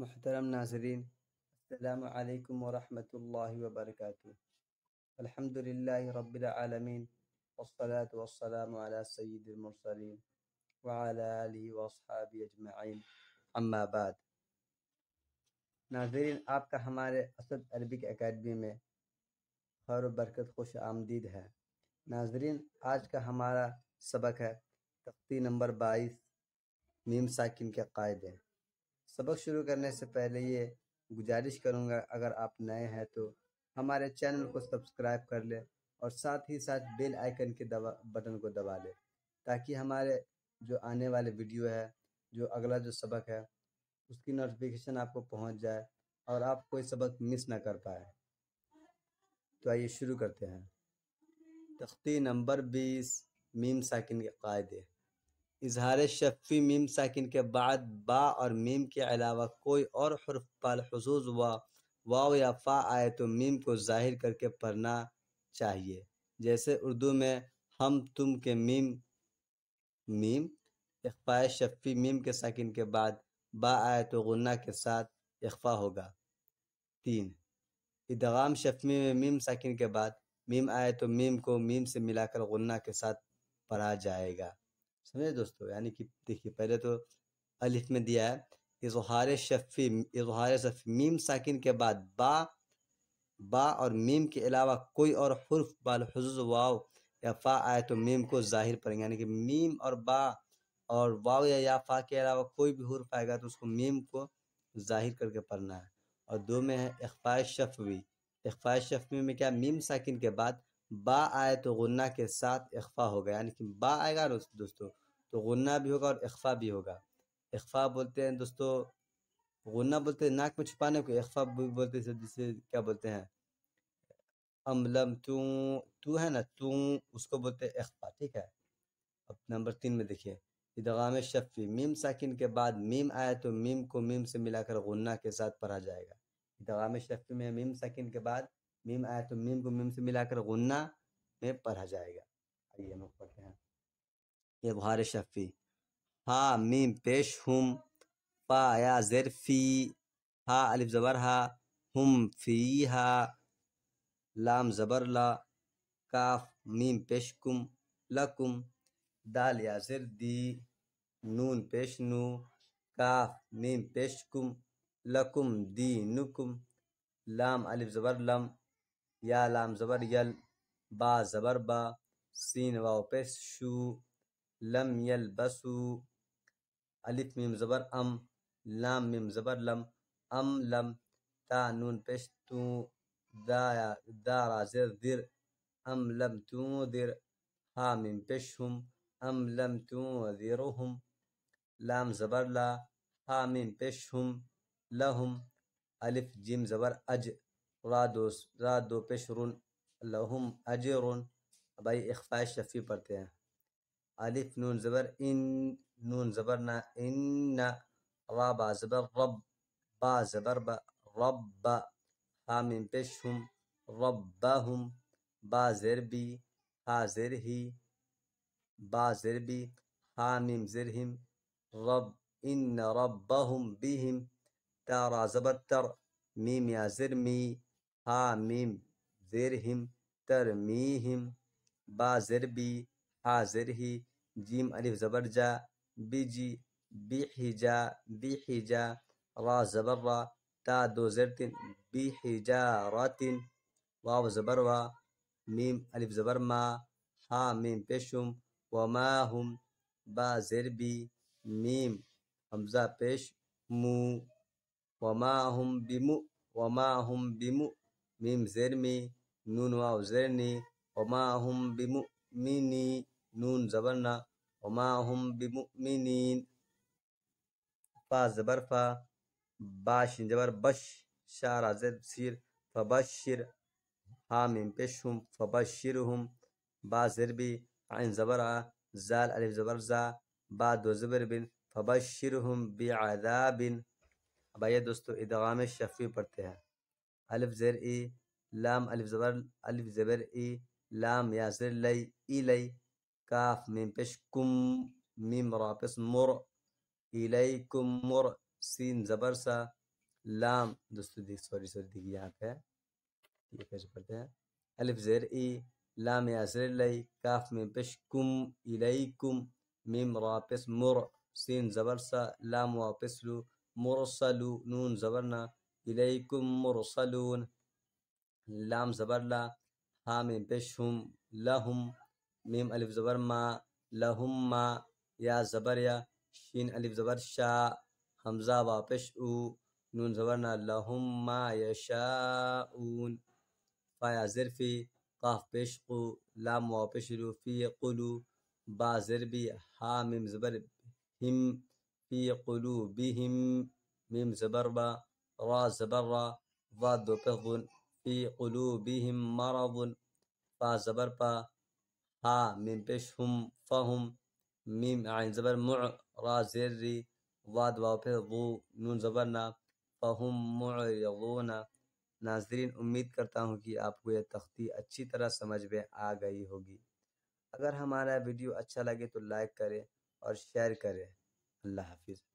محترم ناظرین السلام علیکم ورحمۃ اللہ وبرکاتہ الحمد للہ رب العالمین آلہ واصحاب اجمعین اما امآباد ناظرین آپ کا ہمارے اسد عربک اکیڈمی میں خیر و برکت خوش آمدید ہے ناظرین آج کا ہمارا سبق ہے تختی نمبر بائیس نیم ساکن کے قاعدے سبق شروع کرنے سے پہلے یہ گزارش کروں گا اگر آپ نئے ہیں تو ہمارے چینل کو سبسکرائب کر لیں اور ساتھ ہی ساتھ بیل آئکن کے بٹن کو دبا لے تاکہ ہمارے جو آنے والے ویڈیو ہے جو اگلا جو سبق ہے اس کی نوٹیفیکیشن آپ کو پہنچ جائے اور آپ کوئی سبق مس نہ کر پائے تو آئیے شروع کرتے ہیں تختی نمبر بیس میم ساکن کے قاعدے اظہار شفی میم ساکن کے بعد با اور میم کے علاوہ کوئی اور حرف پال حضوظ وا واو یا فا آئے تو میم کو ظاہر کر کے پڑھنا چاہیے جیسے اردو میں ہم تم کے میم میم اخفاء شفی میم کے ساکن کے بعد با آئے تو غنہ کے ساتھ اخفاء ہوگا تین ادغام شفی میں میم ساکن کے بعد میم آئے تو میم کو میم سے ملا کر غنہ کے ساتھ پڑھا جائے گا سمجھے دوستو یعنی کہ دیکھیے پہلے تو الف میں دیا ہے اظہار شفی اظہار شفی میم ساکن کے بعد با با اور میم کے علاوہ کوئی اور حرف بال حضر واؤ یا فا آئے تو میم کو ظاہر پڑیں گے یعنی کہ میم اور با اور واؤ یا یا فا کے علاوہ کوئی بھی حرف آئے گا تو اس کو میم کو ظاہر کر کے پڑھنا ہے اور دو میں ہے اخفاء شفوی اخفاء شفوی میں کیا میم ساکن کے بعد با آئے تو غنہ کے ساتھ اخفا ہوگا یعنی کہ با آئے گا دوستو تو غنہ بھی ہوگا اور اخفا بھی ہوگا اخفا بولتے ہیں دوستو غنہ بولتے ہیں ناک میں چھپانے کو اخفا بھی بولتے ہیں جسے کیا بولتے ہیں املم تو تو ہے نا تو اس کو بولتے ہیں اخفا ٹھیک ہے اب نمبر تین میں دیکھیے ادغام شفی میم ساکن کے بعد میم آئے تو میم کو میم سے ملا کر غنہ کے ساتھ پڑھا جائے گا ادغام شفی میں میم ساکن کے بعد میم آیا تو میم کو میم سے ملا کر غنہ میں پڑھا جائے گا آئیے ہم ہیں یہ بہار شفی ہا میم پیش ہم پا یا زر فی ہا الف زبر ہا ہم فی ہا لام زبر لا کاف میم پیش کم لکم دال یا زر دی نون پیش نو کاف میم پیش کم لکم دی نکم لام الف زبر لم یا لام زبر یل با زبر با سین واو پس شو لم یل بسو ألف میم زبر أم لام میم زبر لم أم لم تا نون پس تو دا دا رازر در أم لم تو در ها میم پس هم أم لم تو تنذرهم لام زبر لا ها میم پس هم لهم ألف جیم زبر أج رادوس رادو پشرون لهم اجر भाई इख्फा शफी पढ़ते हैं अलिफ नून ज़बर इन नून ज़बर ना इन ना रा बा ज़बर रब बा ज़बर ब रब हामिम पेश हम रब्बहुम बा ज़र बी हा ज़र ही बा ज़र बी हामिम ज़र हिम रब इन रब्बहुम बिहिम तारा ज़बर तर मीम या ज़र मी حامیم زرهم ترميهم با زر بي ها زره جيم ألف زبر جا بيجي بحجا بحجا را زبر را تا دو زرتن بی بحجارة واو زبر وا میم علیف زبر ما ها ميم بشم وما هم با ذربی میم حمزہ پیش مو وما هم بمو وما هم بمو میم زیرمی نون وا زیرنی وما ہم بمؤمنی نون زبرنا وما ہم بمؤمنین فا زبر فا باش زبر بش شارا زد سیر فبشر شر ہام پش ہوں فبش شرحم با زیربی عن زبراہ ظال علی زبر زا با دو زبر بن فبش شرحم بےآدا بن اب یہ دوستو ادغام شفی پڑھتے ہیں ألف زر إي لام ألف زبر ألف زبر إي لام يا زر لي إلي كاف ميم بش كم ميم را بس مر إليكم مر سين زبر सा लाम दोस्तों देख सॉरी सॉरी देखिए यहाँ पे ये कैसे पढ़ते हैं अलिफ जेर ई लाम यासर लई काफ में पेश कुम इलई कुम मीम रापिस मुर सीन जबर सा लाम वापिस लू मुरसलू नून जबरना إليكم مرسلون لام زبر لا ها بشهم لهم ميم ألف زبر ما لهم ما يا زبر يا شين ألف زبر شا همزا واپش او نون زبرنا لهم ما يشاءون فايا زرفي قاف بشقو لام وبشرو في قلو با زربي ها زبر هم في قلوبهم ميم زبر با راز برا و دوپغن فی علو مرض فا پا زبر پا پیش مش ہم فہم میم عین زبر مع را زیر ری واد وا پبر نا فہم مر یغ ناظرین امید کرتا ہوں کہ آپ کو یہ تختی اچھی طرح سمجھ میں آ گئی ہوگی اگر ہمارا ویڈیو اچھا لگے تو لائک کریں اور شیئر کریں اللہ حافظ